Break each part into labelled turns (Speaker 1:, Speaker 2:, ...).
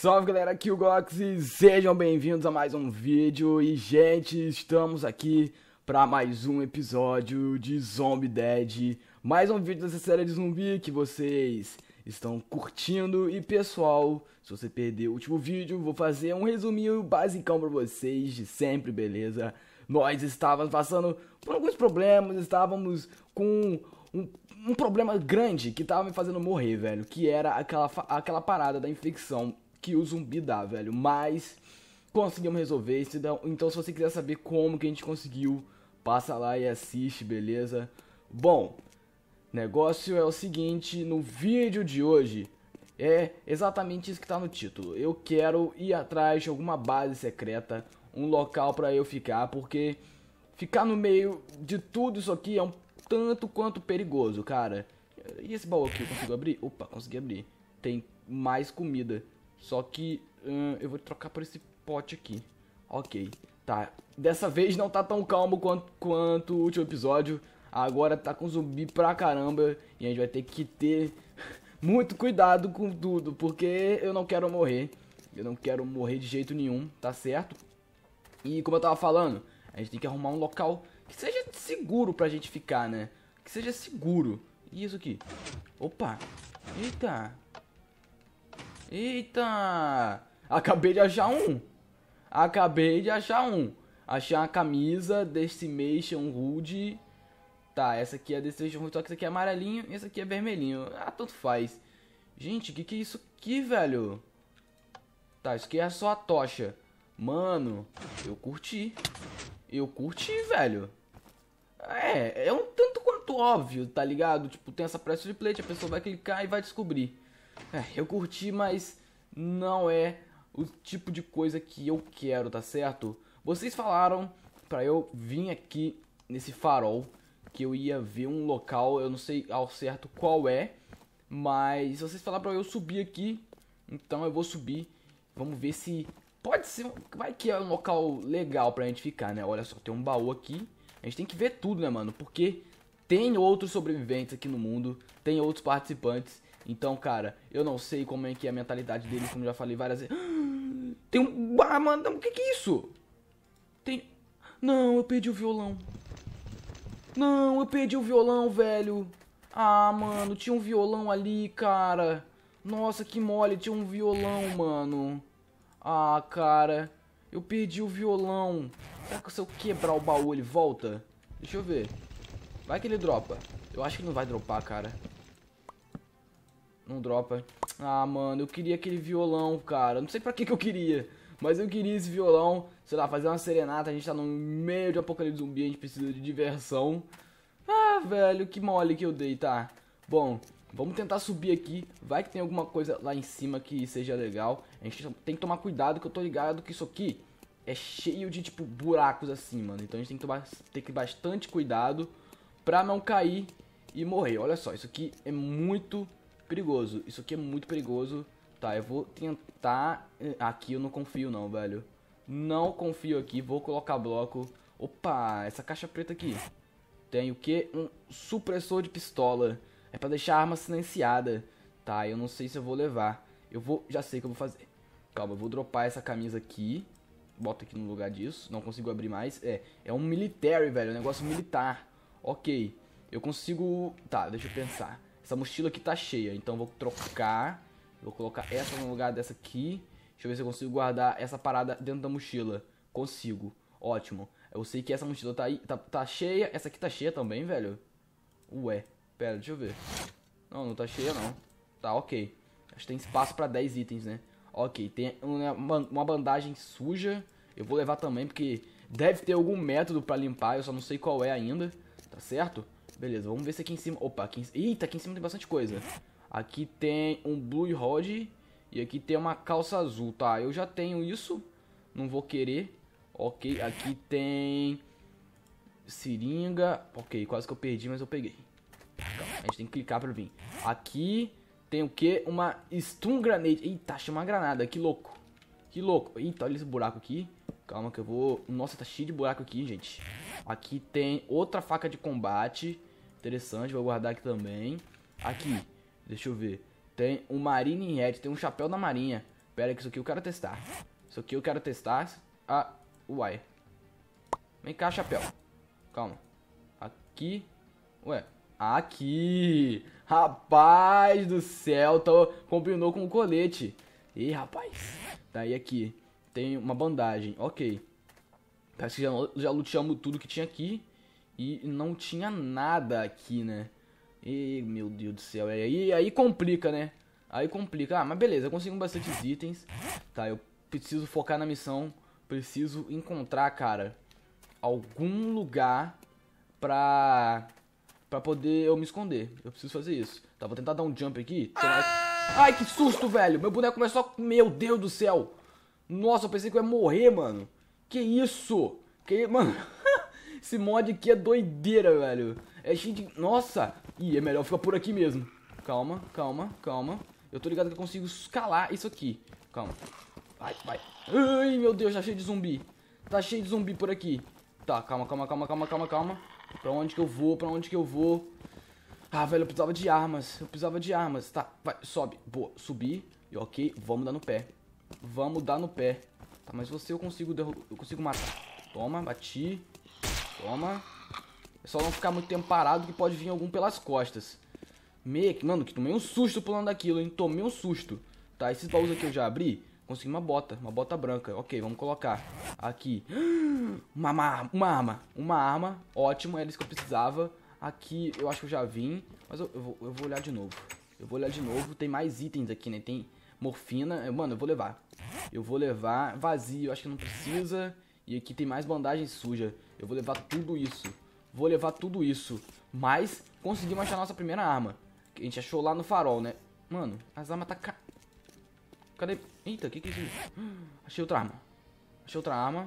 Speaker 1: Salve galera, aqui é o Gox e sejam bem-vindos a mais um vídeo. E gente, estamos aqui para mais um episódio de Zombie Dead. Mais um vídeo dessa série de zumbi que vocês estão curtindo. E pessoal, se você perdeu o último vídeo, vou fazer um resuminho basicão para vocês de sempre, beleza? Nós estávamos passando por alguns problemas, estávamos com um, um problema grande que estava me fazendo morrer, velho. Que era aquela, aquela parada da infecção que o zumbi dá, velho. Mas conseguimos resolver isso. Então, então, se você quiser saber como que a gente conseguiu, passa lá e assiste, beleza? Bom, negócio é o seguinte, no vídeo de hoje é exatamente isso que está no título. Eu quero ir atrás de alguma base secreta, um local para eu ficar, porque ficar no meio de tudo isso aqui é um tanto quanto perigoso, cara. E esse baú aqui eu consigo abrir? Opa, consegui abrir. Tem mais comida. Só que hum, eu vou trocar por esse pote aqui. Ok, tá. Dessa vez não tá tão calmo quanto, quanto o último episódio. Agora tá com zumbi pra caramba. E a gente vai ter que ter muito cuidado com tudo. Porque eu não quero morrer. Eu não quero morrer de jeito nenhum, tá certo? E como eu tava falando, a gente tem que arrumar um local que seja seguro pra gente ficar, né? Que seja seguro. E isso aqui? Opa! Eita! Eita! Acabei de achar um. Acabei de achar um. Achei uma camisa Destimation Hood, Tá, essa aqui é Destimation Hood, só que essa aqui é amarelinho e essa aqui é vermelhinho. Ah, tanto faz. Gente, que, que é isso aqui, velho? Tá, isso aqui é só a tocha. Mano, eu curti. Eu curti, velho. É, é um tanto quanto óbvio, tá ligado? Tipo, tem essa press replay, a pessoa vai clicar e vai descobrir. É, eu curti, mas não é o tipo de coisa que eu quero, tá certo? Vocês falaram para eu vir aqui nesse farol que eu ia ver um local, eu não sei ao certo qual é, mas vocês falaram para eu subir aqui, então eu vou subir. Vamos ver se pode ser, vai que é um local legal pra gente ficar, né? Olha só, tem um baú aqui. A gente tem que ver tudo, né, mano? Porque tem outros sobreviventes aqui no mundo, tem outros participantes então, cara, eu não sei como é que é a mentalidade dele, como já falei várias vezes. Tem um. Ah, mano, o que, que é isso? Tem. Não, eu perdi o violão. Não, eu perdi o violão, velho. Ah, mano, tinha um violão ali, cara. Nossa, que mole, tinha um violão, mano. Ah, cara. Eu perdi o violão. Será que se eu quebrar o baú ele volta? Deixa eu ver. Vai que ele dropa. Eu acho que não vai dropar, cara. Não dropa. Ah, mano, eu queria aquele violão, cara. Não sei pra que que eu queria. Mas eu queria esse violão, sei lá, fazer uma serenata. A gente tá no meio de um apocalipse zumbi, a gente precisa de diversão. Ah, velho, que mole que eu dei, tá? Bom, vamos tentar subir aqui. Vai que tem alguma coisa lá em cima que seja legal. A gente tem que tomar cuidado, que eu tô ligado que isso aqui é cheio de, tipo, buracos assim, mano. Então a gente tem que tomar que bastante cuidado pra não cair e morrer. Olha só, isso aqui é muito perigoso. Isso aqui é muito perigoso. Tá, eu vou tentar... Eh, aqui eu não confio não, velho. Não confio aqui. Vou colocar bloco. Opa, essa caixa preta aqui. Tem o que? Um supressor de pistola. É pra deixar a arma silenciada. Tá, eu não sei se eu vou levar. Eu vou... Já sei o que eu vou fazer. Calma, eu vou dropar essa camisa aqui. Bota aqui no lugar disso. Não consigo abrir mais. É, é um military, velho. É um negócio militar. Ok. Eu consigo... Tá, deixa eu pensar. Essa mochila aqui tá cheia, então vou trocar. Vou colocar essa no lugar dessa aqui. Deixa eu ver se eu consigo guardar essa parada dentro da mochila. Consigo. Ótimo. Eu sei que essa mochila tá, aí, tá, tá cheia. Essa aqui tá cheia também, velho? Ué. Pera, deixa eu ver. Não, não tá cheia não. Tá, ok. Acho que tem espaço pra 10 itens, né? Ok, tem né, uma bandagem suja. Eu vou levar também, porque deve ter algum método pra limpar. Eu só não sei qual é ainda. Tá certo? Beleza, vamos ver se aqui em cima... Opa, aqui em... Eita, tá aqui em cima tem bastante coisa. Aqui tem um Blue Rod e aqui tem uma calça azul, tá? Eu já tenho isso, não vou querer. Ok, aqui tem seringa. Ok, quase que eu perdi, mas eu peguei. Então, a gente tem que clicar pra vir. Aqui tem o que? Uma stun granade. Eita, achei uma granada, que louco. Que louco. Eita, olha esse buraco aqui. Calma que eu vou... Nossa, tá cheio de buraco aqui, gente. Aqui tem outra faca de combate. Interessante, vou guardar aqui também. Aqui, deixa eu ver. Tem um Marine Red, tem um chapéu da marinha. Pera que isso aqui eu quero testar. Isso aqui eu quero testar. Ah, uai. Vem cá, chapéu. Calma. Aqui. Ué, aqui. Rapaz do céu, tô... combinou com o colete. Ih, rapaz. Daí tá, aqui, tem uma bandagem. Ok. Parece que já, já luteamos tudo que tinha aqui e não tinha nada aqui, né? E meu Deus do céu, aí, aí complica, né? Aí complica. Ah, mas beleza, eu consigo bastante itens. Tá, eu preciso focar na missão. Preciso encontrar, cara, algum lugar pra, pra poder eu me esconder. Eu preciso fazer isso. Tá, vou tentar dar um jump aqui. Ai, que susto, velho! Meu boneco começou... Meu Deus do céu! Nossa, eu pensei que eu ia morrer, mano. Que isso? Que... Mano... Esse mod aqui é doideira, velho. É cheio de... Nossa! Ih, é melhor ficar por aqui mesmo. Calma, calma, calma. Eu tô ligado que eu consigo escalar isso aqui. Calma. Vai, vai. Ai, meu Deus, tá cheio de zumbi. Tá cheio de zumbi por aqui. Tá, calma, calma, calma, calma, calma, calma. Pra onde que eu vou? Pra onde que eu vou? Ah, velho, eu precisava de armas. Eu precisava de armas. Tá, vai, sobe. Boa, subi. E ok, vamos dar no pé. Vamos dar no pé. Tá, mas você eu consigo derrubar. Eu consigo matar. Toma, bati. Toma. É só não ficar muito tempo parado que pode vir algum pelas costas. Me... Mano, que tomei um susto pulando daquilo, hein? Tomei um susto. Tá, esses baús aqui eu já abri. Consegui uma bota, uma bota branca. Ok, vamos colocar aqui. Uma, uma, uma arma, uma arma. Ótimo, era isso que eu precisava. Aqui eu acho que eu já vim. Mas eu, eu, vou, eu vou olhar de novo. Eu vou olhar de novo. Tem mais itens aqui, né? Tem morfina. Mano, eu vou levar. Eu vou levar. Vazio, acho que não precisa. E aqui tem mais bandagem suja. Eu vou levar tudo isso. Vou levar tudo isso. Mas conseguimos achar nossa primeira arma. Que a gente achou lá no farol, né? Mano, as armas tá... Ca... Cadê? Eita, o que que é isso? Achei outra arma. Achei outra arma.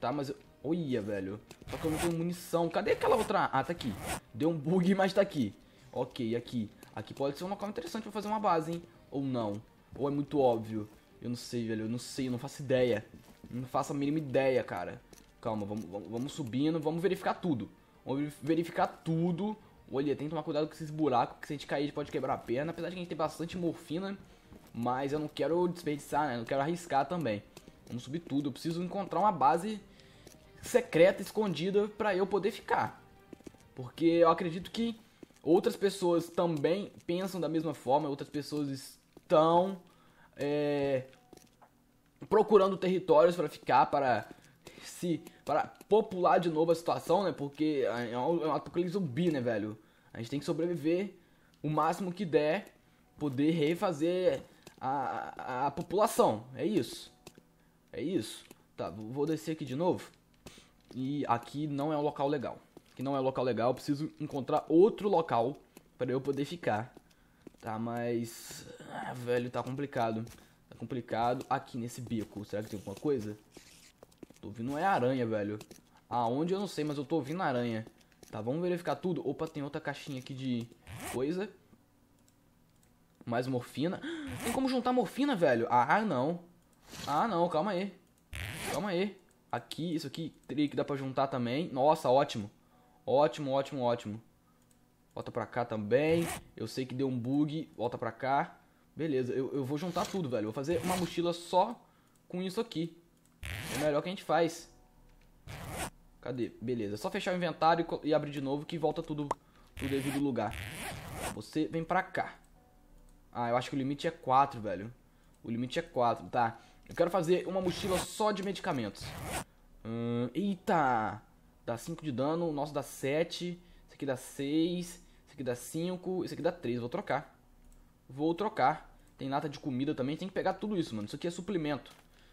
Speaker 1: Tá, mas eu... Olha, velho. Só que eu não tenho munição. Cadê aquela outra? Ah, tá aqui. Deu um bug, mas tá aqui. Ok, aqui. Aqui pode ser um local interessante pra fazer uma base, hein? Ou não. Ou é muito óbvio. Eu não sei, velho. Eu não sei, eu não faço ideia. Não faço a mínima ideia, cara. Calma, vamos, vamos, vamos subindo, vamos verificar tudo. Vamos verificar tudo. Olha, tem que tomar cuidado com esses buracos, porque se a gente cair, a gente pode quebrar a perna. Apesar de que a gente tem bastante morfina, mas eu não quero desperdiçar, né? não quero arriscar também. Vamos subir tudo. Eu preciso encontrar uma base secreta, escondida, pra eu poder ficar. Porque eu acredito que outras pessoas também pensam da mesma forma, outras pessoas estão é, procurando territórios para ficar, para se para popular de novo a situação, né? Porque é, é um, é um apocalipse zumbi, né, velho? A gente tem que sobreviver o máximo que der, poder refazer a, a, a população. É isso. É isso. Tá, vou descer aqui de novo. E aqui não é um local legal. Aqui não é um local legal, eu preciso encontrar outro local para eu poder ficar. Tá, mas. Ah, velho, tá complicado complicado. Aqui nesse bico, será que tem alguma coisa? Tô ouvindo é aranha, velho. Aonde eu não sei, mas eu tô ouvindo aranha. Tá, vamos verificar tudo. Opa, tem outra caixinha aqui de coisa. Mais morfina. Tem como juntar morfina, velho? Ah, não. Ah, não, calma aí. Calma aí. Aqui, isso aqui, que dá pra juntar também. Nossa, ótimo. Ótimo, ótimo, ótimo. Volta pra cá também. Eu sei que deu um bug. Volta pra cá. Beleza, eu, eu vou juntar tudo, velho. vou fazer uma mochila só com isso aqui. É o melhor que a gente faz. Cadê? Beleza, é só fechar o inventário e abrir de novo que volta tudo pro devido lugar. Você vem pra cá. Ah, eu acho que o limite é 4, velho. O limite é 4, tá. Eu quero fazer uma mochila só de medicamentos. Hum, eita! Dá 5 de dano, o nosso dá 7. Esse aqui dá 6, esse aqui dá 5, esse aqui dá 3. Vou trocar vou trocar. Tem lata de comida também, tem que pegar tudo isso, mano. Isso aqui é suplemento.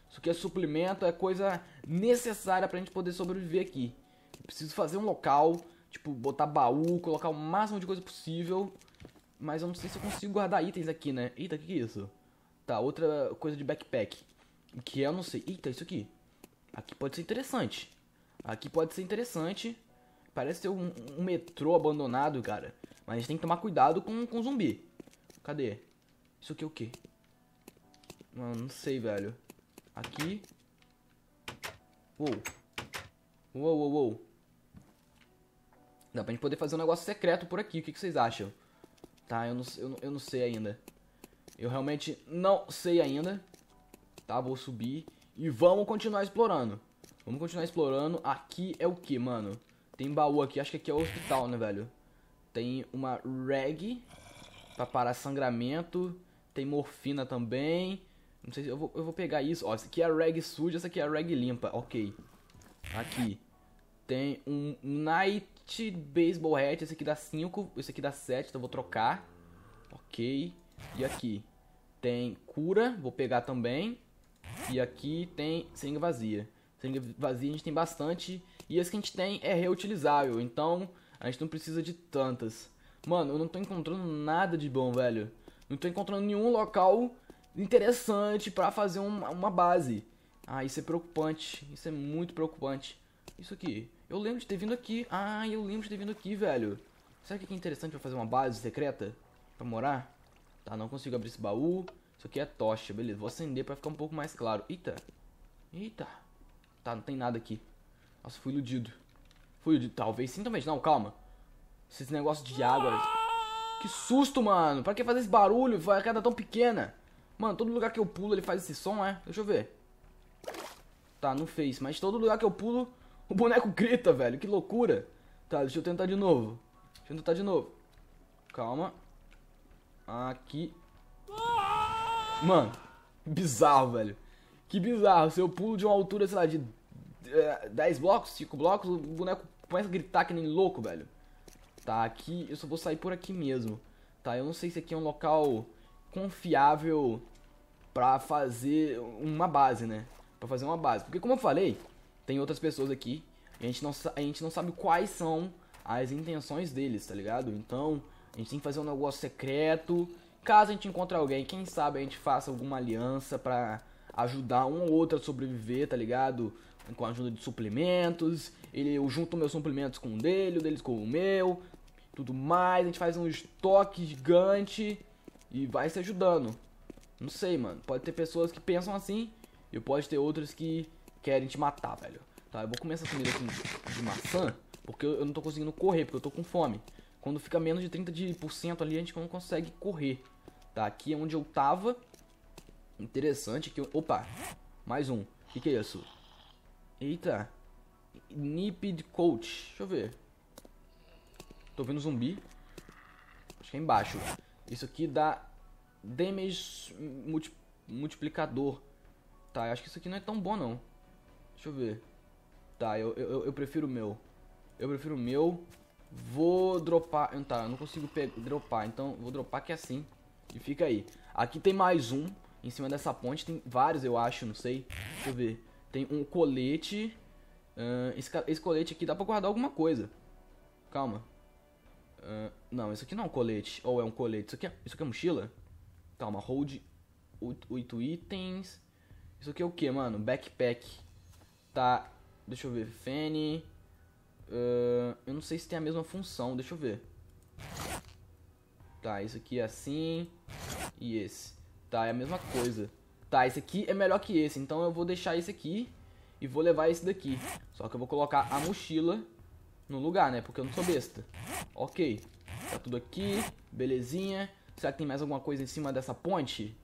Speaker 1: Isso aqui é suplemento, é coisa necessária pra gente poder sobreviver aqui. Eu preciso fazer um local, tipo, botar baú, colocar o máximo de coisa possível. Mas eu não sei se eu consigo guardar itens aqui, né? Eita, o que, que é isso? Tá, outra coisa de backpack. Que é, eu não sei. Eita, isso aqui. Aqui pode ser interessante. Aqui pode ser interessante. Parece ser um, um metrô abandonado, cara. Mas a gente tem que tomar cuidado com, com zumbi. Cadê? Isso aqui é o quê? Mano, não sei, velho. Aqui. Uou. Uou, uou, uou. Dá pra gente poder fazer um negócio secreto por aqui. O que, que vocês acham? Tá, eu não, eu, eu não sei ainda. Eu realmente não sei ainda. Tá, vou subir. E vamos continuar explorando. Vamos continuar explorando. Aqui é o que, mano? Tem baú aqui. Acho que aqui é o hospital, né, velho? Tem uma reggae para parar sangramento. Tem morfina também. Não sei se eu vou, eu vou pegar isso. Ó, essa aqui é a reg suja, essa aqui é a reg limpa. Ok. Aqui. Tem um Night Baseball Hat. Esse aqui dá 5, esse aqui dá 7, então eu vou trocar. Ok. E aqui tem cura, vou pegar também. E aqui tem seringa vazia. Seringa vazia a gente tem bastante. E as que a gente tem é reutilizável, então a gente não precisa de tantas. Mano, eu não tô encontrando nada de bom, velho. Não tô encontrando nenhum local interessante para fazer uma, uma base. Ah, isso é preocupante. Isso é muito preocupante. Isso aqui. Eu lembro de ter vindo aqui. Ah, eu lembro de ter vindo aqui, velho. Será que é interessante pra fazer uma base secreta? Pra morar? Tá, não consigo abrir esse baú. Isso aqui é tocha, beleza. Vou acender pra ficar um pouco mais claro. Eita. Eita. Tá, não tem nada aqui. Nossa, fui iludido. Fui iludido. Talvez sim, talvez não. Calma. Esses negócios de água. Que susto, mano. Pra que fazer esse barulho? a queda tão pequena. Mano, todo lugar que eu pulo ele faz esse som, é? Deixa eu ver. Tá, não fez. Mas todo lugar que eu pulo, o boneco grita, velho. Que loucura. Tá, deixa eu tentar de novo. Deixa eu tentar de novo. Calma. Aqui. Mano, bizarro, velho. Que bizarro. Se eu pulo de uma altura, sei lá, de 10 eh, blocos, 5 blocos, o boneco começa a gritar que nem louco, velho tá? Aqui eu só vou sair por aqui mesmo, tá? Eu não sei se aqui é um local confiável pra fazer uma base, né? Pra fazer uma base. Porque como eu falei, tem outras pessoas aqui a gente não, a gente não sabe quais são as intenções deles, tá ligado? Então, a gente tem que fazer um negócio secreto. Caso a gente encontre alguém, quem sabe a gente faça alguma aliança pra ajudar um ou outro a sobreviver, tá ligado? Com a ajuda de suplementos. Ele, eu junto meus suplementos com o dele, o deles com o meu, tudo mais. A gente faz um estoque gigante e vai se ajudando. Não sei, mano. Pode ter pessoas que pensam assim e pode ter outras que querem te matar, velho. Tá, eu vou comer essa comida assim de maçã porque eu não tô conseguindo correr, porque eu tô com fome. Quando fica menos de 30% ali, a gente não consegue correr. Tá, aqui é onde eu tava. Interessante que eu... Opa, mais um. O que, que é isso? Eita. Nipid Coach. Deixa eu ver. Tô vendo zumbi. Acho que é embaixo. Isso aqui dá damage multi multiplicador. Tá, acho que isso aqui não é tão bom, não. Deixa eu ver. Tá, eu, eu, eu prefiro o meu. Eu prefiro o meu. Vou dropar... Ah, tá, eu não consigo dropar, então vou dropar que é assim. E fica aí. Aqui tem mais um em cima dessa ponte. Tem vários, eu acho, não sei. Deixa eu ver. Tem um colete. Uh, esse, esse colete aqui dá pra guardar alguma coisa. Calma. Ah, não, isso aqui não é um colete. Ou é um colete. Isso aqui é, isso aqui é mochila? Calma, hold 8 itens. Isso aqui é o que, mano? Backpack. Tá. Deixa eu ver. Fene. Uh, eu não sei se tem a mesma função. Deixa eu ver. Tá, isso aqui é assim. E esse. Tá, é a mesma coisa. Tá, esse aqui é melhor que esse. Então eu vou deixar esse aqui. E vou levar esse daqui. Só que eu vou colocar a mochila no lugar, né? Porque eu não sou besta. Ok. Tá tudo aqui. Belezinha. Será que tem mais alguma coisa em cima dessa ponte?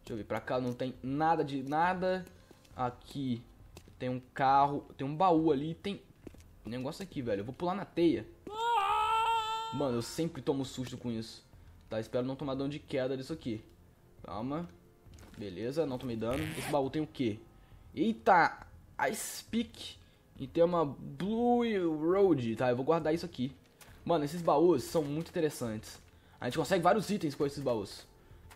Speaker 1: Deixa eu ver. Pra cá não tem nada de nada. Aqui tem um carro. Tem um baú ali. Tem um negócio aqui, velho. Eu vou pular na teia. Mano, eu sempre tomo susto com isso. Tá, espero não tomar dano de queda disso aqui. Calma. Beleza, não tomei dano. Esse baú tem o quê? Eita! Ice spike. E tem uma Blue Road, tá? Eu vou guardar isso aqui. Mano, esses baús são muito interessantes. A gente consegue vários itens com esses baús.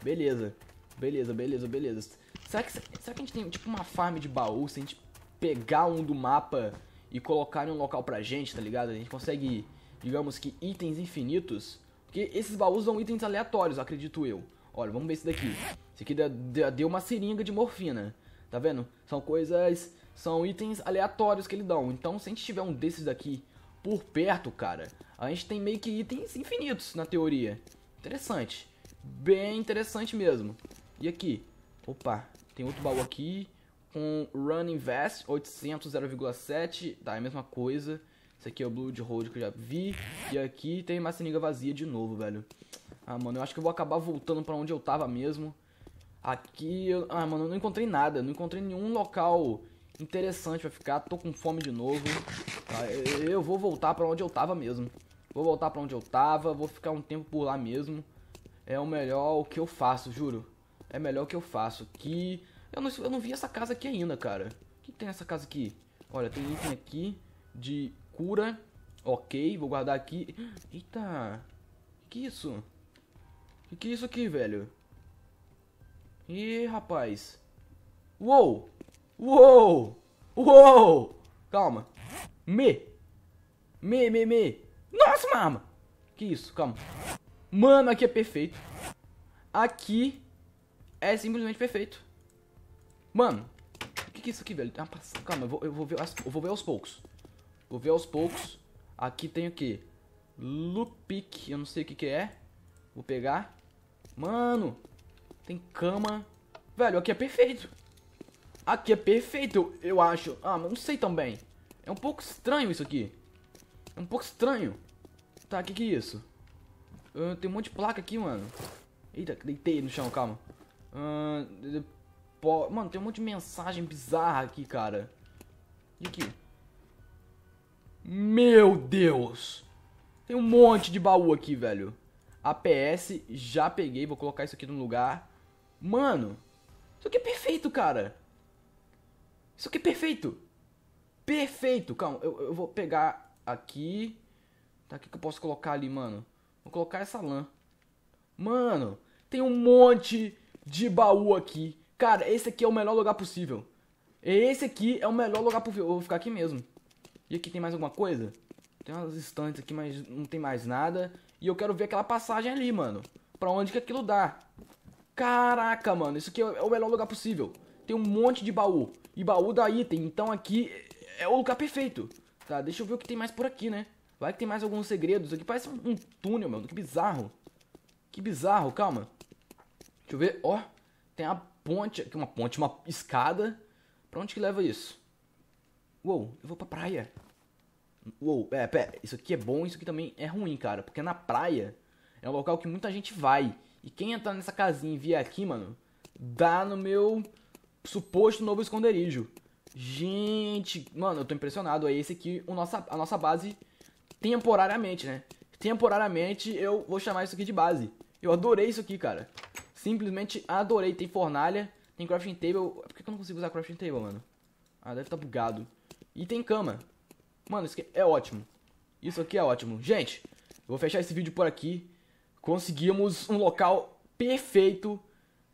Speaker 1: Beleza. Beleza, beleza, beleza. Será que, será que a gente tem tipo uma farm de baú? Se a gente pegar um do mapa e colocar em um local pra gente, tá ligado? A gente consegue, digamos que, itens infinitos. Porque esses baús são itens aleatórios, acredito eu. Olha, vamos ver esse daqui. Esse aqui deu uma seringa de morfina. Tá vendo? São coisas são itens aleatórios que ele dá. Então, se a gente tiver um desses daqui por perto, cara, a gente tem meio que itens infinitos na teoria. Interessante. Bem interessante mesmo. E aqui? Opa, tem outro baú aqui. Com Run Invest 800 0,7. Tá, é a mesma coisa. Esse aqui é o Blood Road que eu já vi. E aqui tem Massiniga vazia de novo, velho. Ah, mano, eu acho que eu vou acabar voltando pra onde eu tava mesmo. Aqui, eu... ah, mano, eu não encontrei nada. Não encontrei nenhum local interessante vai ficar. Tô com fome de novo. Tá? Eu vou voltar pra onde eu tava mesmo. Vou voltar pra onde eu tava, vou ficar um tempo por lá mesmo. É o melhor o que eu faço, juro. É melhor o que eu faço. Que. Eu não, eu não vi essa casa aqui ainda, cara. O que tem essa casa aqui? Olha, tem item aqui de cura. Ok, vou guardar aqui. Eita! Que, que é isso? Que que é isso aqui, velho? Ih, rapaz. Uou! Uou! Uou! Calma. Me. Me, me, me. Nossa, mama! Que isso, calma. Mano, aqui é perfeito. Aqui é simplesmente perfeito. Mano, o que, que, é isso aqui, velho? Ah, calma, eu vou, eu, vou ver, eu vou ver aos poucos. Vou ver aos poucos. Aqui tem o que? Lupic, eu não sei o que, que é. Vou pegar. Mano, tem cama. Velho, aqui é perfeito. Aqui é perfeito, eu acho. Ah, mas não sei também. É um pouco estranho isso aqui. É um pouco estranho. Tá, o que, que é isso? Uh, tem um monte de placa aqui, mano. Eita, deitei no chão, calma. Uh, po... Mano, tem um monte de mensagem bizarra aqui, cara. E aqui? Meu Deus! Tem um monte de baú aqui, velho. APS, já peguei. Vou colocar isso aqui no lugar. Mano, isso aqui é perfeito, cara. Isso aqui é perfeito. Perfeito. Calma, eu, eu vou pegar aqui. Tá, aqui que, que eu posso colocar ali, mano? Vou colocar essa lã. Mano, tem um monte de baú aqui. Cara, esse aqui é o melhor lugar possível. Esse aqui é o melhor lugar possível. Eu vou ficar aqui mesmo. E aqui tem mais alguma coisa? Tem umas estantes aqui, mas não tem mais nada. E eu quero ver aquela passagem ali, mano. Pra onde que aquilo dá. Caraca, mano. Isso aqui é o é melhor lugar possível. Tem um monte de baú e baú dá item, então aqui é o lugar perfeito. Tá, deixa eu ver o que tem mais por aqui, né? Vai que tem mais alguns segredos. Aqui parece um, um túnel, mano. Que bizarro. Que bizarro, calma. Deixa eu ver. Ó, oh, tem a ponte. Aqui uma ponte, uma escada. Pra onde que leva isso? Uou, eu vou pra praia. Uou, é, pera. Isso aqui é bom, isso aqui também é ruim, cara. Porque na praia é um local que muita gente vai. E quem entrar nessa casinha e vier aqui, mano, dá no meu suposto novo esconderijo. Gente, mano, eu tô impressionado. É esse aqui o nossa, a nossa base temporariamente, né? Temporariamente eu vou chamar isso aqui de base. Eu adorei isso aqui, cara. Simplesmente adorei. Tem fornalha, tem crafting table. Por que eu não consigo usar crafting table, mano? Ah, deve estar tá bugado. E tem cama. Mano, isso aqui é ótimo. Isso aqui é ótimo. Gente, eu vou fechar esse vídeo por aqui. Conseguimos um local perfeito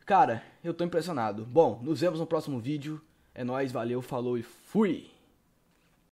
Speaker 1: Cara, eu tô impressionado. Bom, nos vemos no próximo vídeo. É nóis, valeu, falou e fui!